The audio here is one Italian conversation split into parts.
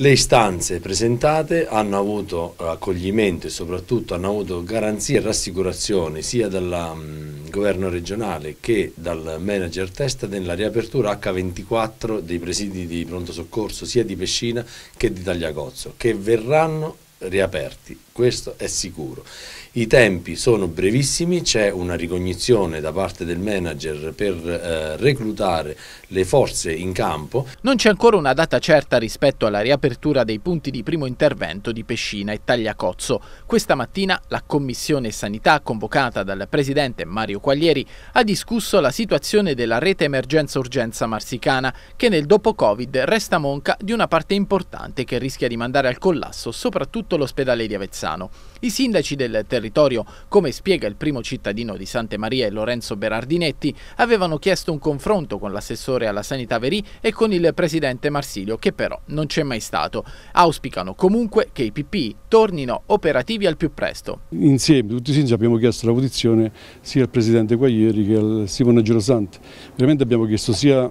Le istanze presentate hanno avuto eh, accoglimento e soprattutto hanno avuto garanzie e rassicurazioni sia dal um, governo regionale che dal manager testa nella riapertura H24 dei presidi di pronto soccorso sia di Pescina che di Tagliacozzo che verranno riaperti, questo è sicuro. I tempi sono brevissimi, c'è una ricognizione da parte del manager per eh, reclutare le forze in campo. Non c'è ancora una data certa rispetto alla riapertura dei punti di primo intervento di Pescina e Tagliacozzo. Questa mattina la Commissione Sanità, convocata dal presidente Mario Quaglieri, ha discusso la situazione della rete emergenza-urgenza marsicana, che nel dopo-Covid resta monca di una parte importante che rischia di mandare al collasso soprattutto tutto l'ospedale di Avezzano. I sindaci del territorio, come spiega il primo cittadino di Sante Maria e Lorenzo Berardinetti, avevano chiesto un confronto con l'assessore alla sanità Verì e con il presidente Marsilio, che però non c'è mai stato. Auspicano comunque che i PPI tornino operativi al più presto. Insieme, tutti i sindaci abbiamo chiesto l'audizione sia al presidente Guaglieri che al Simone Girosante. Veramente abbiamo chiesto sia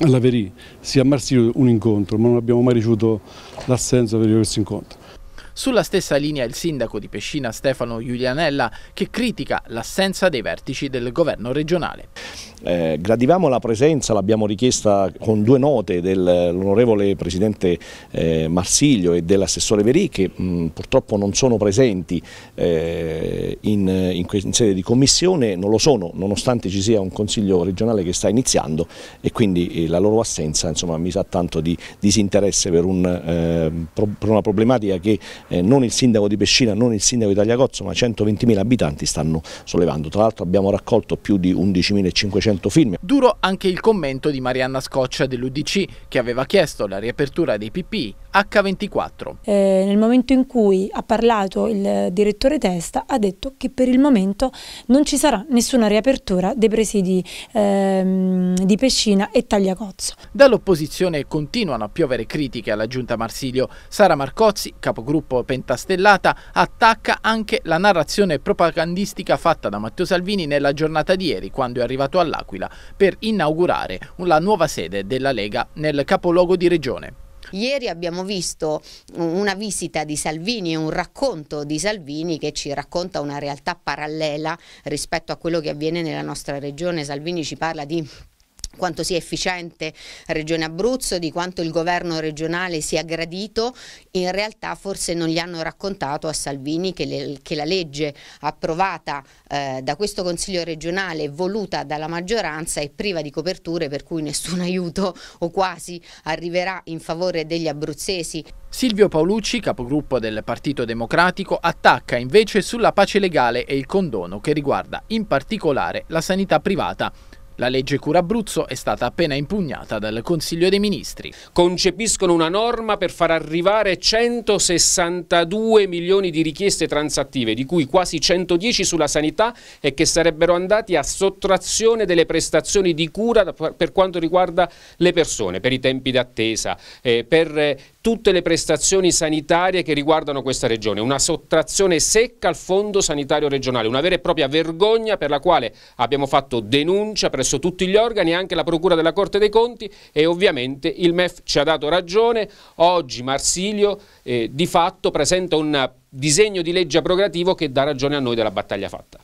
alla Verì sia a Marsilio un incontro, ma non abbiamo mai ricevuto l'assenso per questo incontro. Sulla stessa linea il sindaco di Pescina Stefano Giulianella che critica l'assenza dei vertici del governo regionale. Eh, gradivamo la presenza, l'abbiamo richiesta con due note dell'onorevole Presidente eh, Marsiglio e dell'assessore Verì che mh, purtroppo non sono presenti eh, in, in, in sede di commissione, non lo sono nonostante ci sia un Consiglio regionale che sta iniziando e quindi eh, la loro assenza insomma, mi sa tanto di disinteresse per, un, eh, per una problematica che eh, non il sindaco di Pescina, non il sindaco di Tagliacozzo, ma 120.000 abitanti stanno sollevando. Tra l'altro abbiamo raccolto più di 11.500 film. Duro anche il commento di Marianna Scoccia dell'Udc che aveva chiesto la riapertura dei PPI H24. Eh, nel momento in cui ha parlato il direttore Testa ha detto che per il momento non ci sarà nessuna riapertura dei presidi ehm, di Pescina e Tagliacozzo. Dall'opposizione continuano a piovere critiche alla giunta Marsilio. Sara Marcozzi, capogruppo pentastellata attacca anche la narrazione propagandistica fatta da Matteo Salvini nella giornata di ieri quando è arrivato all'Aquila per inaugurare la nuova sede della Lega nel capoluogo di regione. Ieri abbiamo visto una visita di Salvini, e un racconto di Salvini che ci racconta una realtà parallela rispetto a quello che avviene nella nostra regione. Salvini ci parla di quanto sia efficiente Regione Abruzzo, di quanto il governo regionale sia gradito, in realtà forse non gli hanno raccontato a Salvini che, le, che la legge approvata eh, da questo Consiglio regionale, voluta dalla maggioranza, è priva di coperture per cui nessun aiuto o quasi arriverà in favore degli abruzzesi. Silvio Paolucci, capogruppo del Partito Democratico, attacca invece sulla pace legale e il condono che riguarda in particolare la sanità privata. La legge Cura Abruzzo è stata appena impugnata dal Consiglio dei Ministri. Concepiscono una norma per far arrivare 162 milioni di richieste transattive, di cui quasi 110 sulla sanità e che sarebbero andati a sottrazione delle prestazioni di cura per quanto riguarda le persone, per i tempi d'attesa, eh, per eh, tutte le prestazioni sanitarie che riguardano questa regione, una sottrazione secca al Fondo Sanitario Regionale, una vera e propria vergogna per la quale abbiamo fatto denuncia presso espresso tutti gli organi, anche la Procura della Corte dei Conti e ovviamente il MEF ci ha dato ragione. Oggi Marsilio eh, di fatto presenta un disegno di legge abrogativo che dà ragione a noi della battaglia fatta.